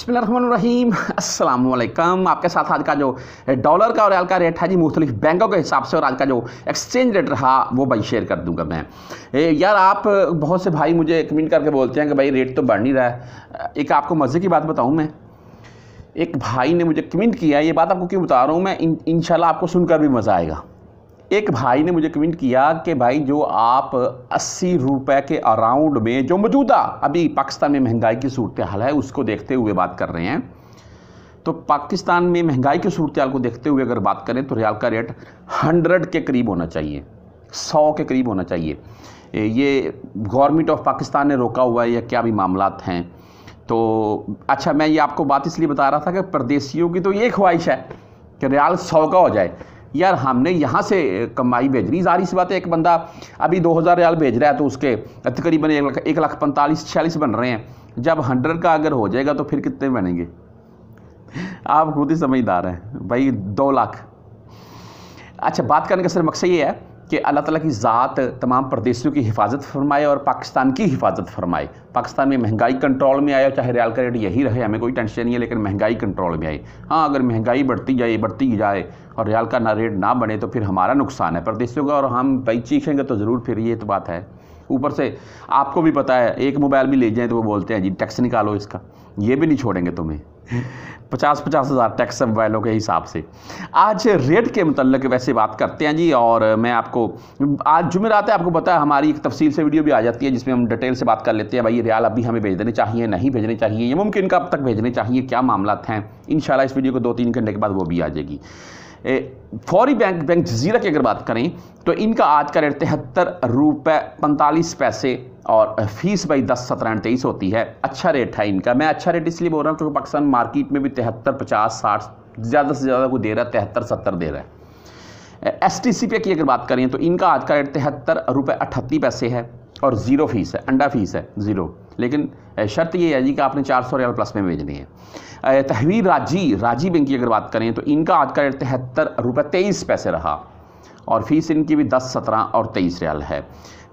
अस्सलाम वालेकुम आपके साथ आज का जो डॉलर का और रियाल का रेट है जी मुख्तलिफ बैंकों के हिसाब से और आज का जो एक्सचेंज रेट रहा वो भाई शेयर कर दूंगा मैं ए, यार आप बहुत से भाई मुझे कमेंट करके बोलते हैं कि भाई रेट तो बढ़ नहीं रहा है एक आपको मज़े की बात बताऊँ मैं एक भाई ने मुझे कमेंट किया ये बात आपको क्यों बता रहा हूँ मैं इन आपको सुनकर भी मज़ा आएगा एक भाई ने मुझे कमेंट किया कि भाई जो आप अस्सी रुपए के अराउंड में जो मौजूदा अभी पाकिस्तान में महंगाई की सूरत हाल है उसको देखते हुए बात कर रहे हैं तो पाकिस्तान में महंगाई की सूरत हाल को देखते हुए अगर बात करें तो रियाल का रेट हंड्रेड के करीब होना चाहिए सौ के करीब होना चाहिए ये गवर्नमेंट ऑफ पाकिस्तान ने रोका हुआ है या क्या भी मामला हैं तो अच्छा मैं ये आपको बात इसलिए बता रहा था कि परदेशियों की तो ये ख्वाहिश है कि रियाल सौ का हो जाए यार हमने यहाँ से कमाई भेज रही जारी सी बात है एक बंदा अभी दो हज़ार रियाल भेज रहा है तो उसके तकरीबन एक लाख एक लाख पैंतालीस छियालीस बन रहे हैं जब हंड्रेड का अगर हो जाएगा तो फिर कितने बनेंगे आप खुद ही समझदार हैं भाई दो लाख अच्छा बात करने का सर मकसद ये है कि अल्लाह ताला की ज़ात तमाम प्रदेशों की हिफाजत फरमाए और पाकिस्तान की हिफाजत फरमाए पाकिस्तान में महंगाई कंट्रोल में आया चाहे रियाल का रेट यही रहे हमें कोई टेंशन नहीं है लेकिन महंगाई कंट्रोल में आई हाँ अगर महंगाई बढ़ती जाए बढ़ती जाए और रियाल का ना रेट ना बने तो फिर हमारा नुकसान है प्रदेशों का और हम भाई चीखेंगे तो ज़रूर फिर ये तो बात है ऊपर से आपको भी पता है एक मोबाइल भी ले जाएँ तो वो बोलते हैं जी टैक्स निकालो इसका ये भी नहीं छोड़ेंगे तुम्हें पचास पचास हज़ार टैक्स वैलों के हिसाब से आज रेट के मतलब वैसे बात करते हैं जी और मैं आपको आज जुमेरात है आपको पता है हमारी एक तफसील से वीडियो भी आ जाती है जिसमें हम डिटेल से बात कर लेते हैं भाई रियाल अभी हमें भेज देने चाहिए नहीं भेजने चाहिए ये मुमकिन कब तक भेजने चाहिए क्या मामला हैं इन इस वीडियो को दो तीन घंटे के बाद वो भी आ जाएगी फौरी बैंक बैंक जजीरा की अगर बात करें तो इनका आज का रेट तिहत्तर रुपये पैंतालीस पैसे और फीस भाई दस सत्रह तेईस होती है अच्छा रेट है इनका मैं अच्छा रेट इसलिए बोल रहा हूँ क्योंकि पाकिस्तान मार्केट में भी तिहत्तर पचास साठ ज़्यादा से ज़्यादा कोई दे रहा है तिहत्तर सत्तर दे रहा है एस टी सी पे की अगर बात करें तो इनका आज का रेट तिहत्तर रुपये अठत्ती पैसे है और ज़ीरो फीस है अंडा फीस है ज़ीरो लेकिन शर्त ये है जी कि आपने चार सौ रियाल प्लस में भेजनी है तहवीर राजी राजी बैंक की अगर बात करें तो इनका आज का रेट तिहत्तर रुपये तेईस पैसे रहा और फीस इनकी भी दस सत्रह और तेईस रियाल है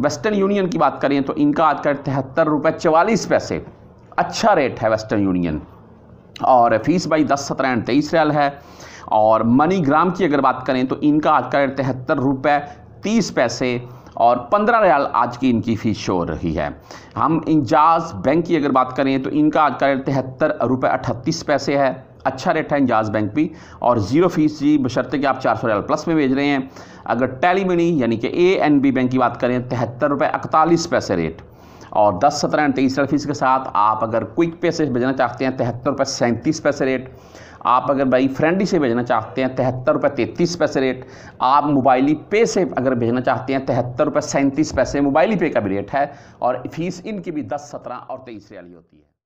वेस्टर्न यूनियन की बात करें तो इनका आज का रेट तिहत्तर रुपये चवालीस पैसे अच्छा रेट है वेस्टर्न यूनियन और फीस भाई दस सत्रह एंड तेईस रियाल है और मनीग्राम की अगर बात करें तो इनका आज का रेट तिहत्तर रुपये तीस पैसे और पंद्रह रियाल आज की इनकी फ़ीस शो रही है हम इंजाज बैंक की अगर बात करें तो इनका आज का रेट तिहत्तर रुपये अठतीस पैसे है अच्छा रेट है इंजाज बैंक भी और जीरो फीस जी बशर्ते कि आप चार सौ रियाल प्लस में भेज रहे हैं अगर टेलीमिनी मनी यानी कि ए एन बी बैंक की बात करें तिहत्तर रुपये इकतालीस पैसे रेट और दस सत्रह तेईस रियाल फीस के साथ आप अगर क्विक पे से भेजना चाहते हैं तिहत्तर रुपये सैंतीस पैसे रेट आप अगर भाई फ्रेंडली से भेजना चाहते हैं तिहत्तर रुपये तैंतीस पैसे रेट आप मोबाइली पे से अगर भेजना चाहते हैं तिहत्तर रुपये सैंतीस पैसे मोबाइली पे का भी रेट है और फीस इनकी भी दस सत्रह और तेईस रियाली होती है